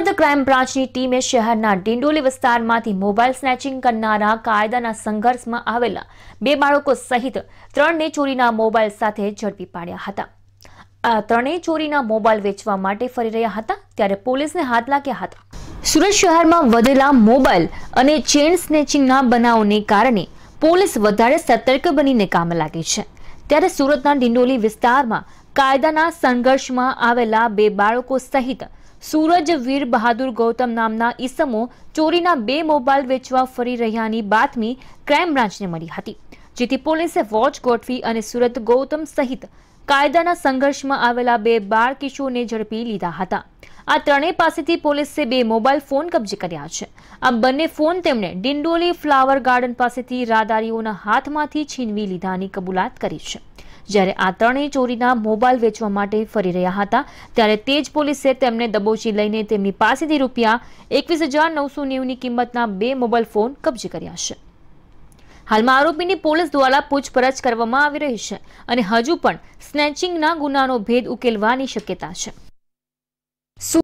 Surat crime બ્રાન્ચની ટીમે શહેરના ડિંડોલી વિસ્તારમાંથી મોબાઈલ સ્નેચિંગ કરનારા કાયદાના સંઘર્ષમાં આવેલા બે બાળકો સહિત ત્રણને ચોરીના મોબાઈલ સાથે ઝડપી પાડ્યા હતા આ ત્રણેય ચોરીના મોબાઈલ વેચવા માટે ફરી રહ્યા હતા ત્યારે પોલીસને હાથ લાગ્યા હતા સુરત શહેરમાં વધેલા મોબાઈલ અને ચેન સ્નેચિંગના બનાવને કારણે પોલીસ વધારે સતર્ક બનીને કામે લાગી છે ત્યારે સુરતના ડિંડોલી વિસ્તારમાં કાયદાના સંઘર્ષમાં આવેલા બે બાળકો સહિત સૂરજ વીર બહાદુર ગૌતમ નામના ઈસમો ચોરીના બે મોબાઈલ વેચવા ફરી રહ્યાની બાતમી ક્રાઇમ બ્રાન્ચને મળી હતી જેથી પોલીસે વોચ ગોઠવી અને સુરત ગૌતમ સહિત કાયદાના સંઘર્ષમાં આવેલા બે બાળ કિશોરને ઝડપી લીધા હતા આ ત્રણેય પાસેથી પોલીસે બે મોબાઈલ ફોન કબજે કર્યા છે આ બંને ફોન તેમણે ડિંડોલી ફ્લાવર ગાર્ડન પાસેથી રાદારીઓના હાથમાંથી છીનવી લીધાની કબૂલાત કરી છે જ્યારે આ ત્રણેય ચોરીના મોબાઈલ વેચવા માટે ફરી રહ્યા હતા ત્યારે તે જ પોલીસે તેમને દબોચી લઈને તેમની પાસેથી રૂપિયા એકવીસ હજાર નવસો નેવુંની કિંમતના બે મોબાઈલ ફોન કબજે કર્યા છે હાલમાં આરોપીની પોલીસ દ્વારા પૂછપરછ કરવામાં આવી રહી છે અને હજુ પણ સ્નેચિંગના ગુનાનો ભેદ ઉકેલવાની શક્યતા છે